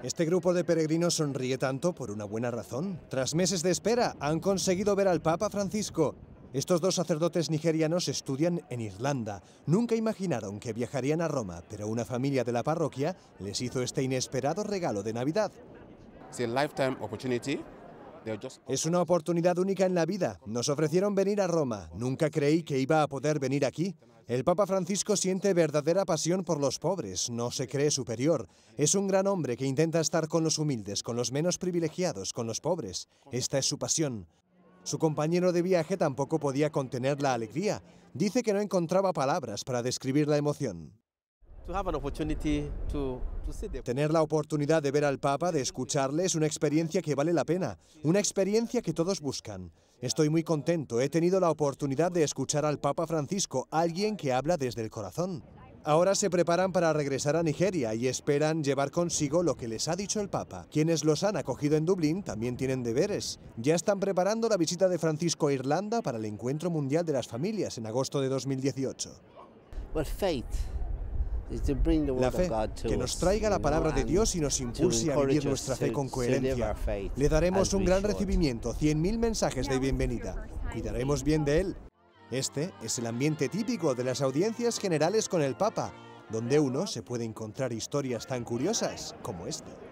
Este grupo de peregrinos sonríe tanto por una buena razón. Tras meses de espera, han conseguido ver al Papa Francisco. Estos dos sacerdotes nigerianos estudian en Irlanda. Nunca imaginaron que viajarían a Roma, pero una familia de la parroquia les hizo este inesperado regalo de Navidad. lifetime opportunity es una oportunidad única en la vida. Nos ofrecieron venir a Roma. Nunca creí que iba a poder venir aquí. El Papa Francisco siente verdadera pasión por los pobres, no se cree superior. Es un gran hombre que intenta estar con los humildes, con los menos privilegiados, con los pobres. Esta es su pasión. Su compañero de viaje tampoco podía contener la alegría. Dice que no encontraba palabras para describir la emoción. Tener la oportunidad de ver al Papa, de escucharle, es una experiencia que vale la pena, una experiencia que todos buscan. Estoy muy contento, he tenido la oportunidad de escuchar al Papa Francisco, alguien que habla desde el corazón. Ahora se preparan para regresar a Nigeria y esperan llevar consigo lo que les ha dicho el Papa. Quienes los han acogido en Dublín también tienen deberes. Ya están preparando la visita de Francisco a Irlanda para el Encuentro Mundial de las Familias en agosto de 2018. La fe, que nos traiga la palabra de Dios y nos impulse a vivir nuestra fe con coherencia. Le daremos un gran recibimiento, 100.000 mensajes de bienvenida. Cuidaremos bien de él. Este es el ambiente típico de las audiencias generales con el Papa, donde uno se puede encontrar historias tan curiosas como esta.